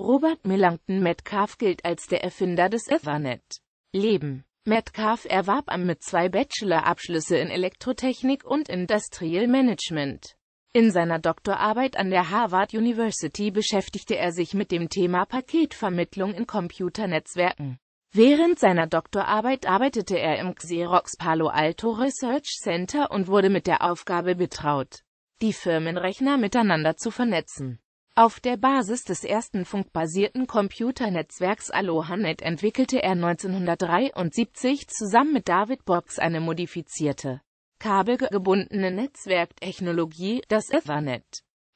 Robert Millington Metcalf gilt als der Erfinder des Ethernet. Leben Metcalf erwarb am mit zwei Bachelor-Abschlüsse in Elektrotechnik und Industrial Management. In seiner Doktorarbeit an der Harvard University beschäftigte er sich mit dem Thema Paketvermittlung in Computernetzwerken. Während seiner Doktorarbeit arbeitete er im Xerox Palo Alto Research Center und wurde mit der Aufgabe betraut, die Firmenrechner miteinander zu vernetzen. Auf der Basis des ersten funkbasierten Computernetzwerks AlohaNet entwickelte er 1973 zusammen mit David Box eine modifizierte, kabelgebundene Netzwerktechnologie, das Ethernet.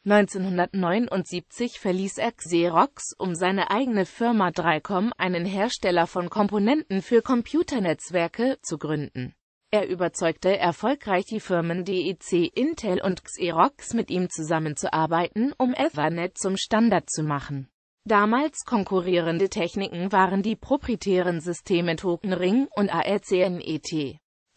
1979 verließ er Xerox, um seine eigene Firma Dricom, einen Hersteller von Komponenten für Computernetzwerke, zu gründen er überzeugte erfolgreich die Firmen DEC, Intel und Xerox mit ihm zusammenzuarbeiten, um Ethernet zum Standard zu machen. Damals konkurrierende Techniken waren die proprietären Systeme Token Ring und ARCNET.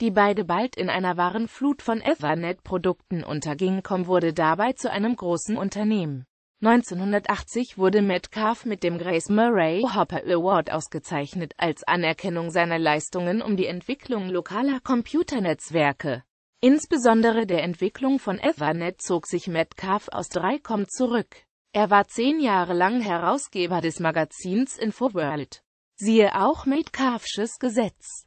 Die beide bald in einer wahren Flut von Ethernet-Produkten untergingen, wurde dabei zu einem großen Unternehmen. 1980 wurde Metcalf mit dem Grace Murray Hopper Award ausgezeichnet, als Anerkennung seiner Leistungen um die Entwicklung lokaler Computernetzwerke. Insbesondere der Entwicklung von Ethernet zog sich Metcalf aus Dreicom zurück. Er war zehn Jahre lang Herausgeber des Magazins InfoWorld. Siehe auch Metcalfsches Gesetz.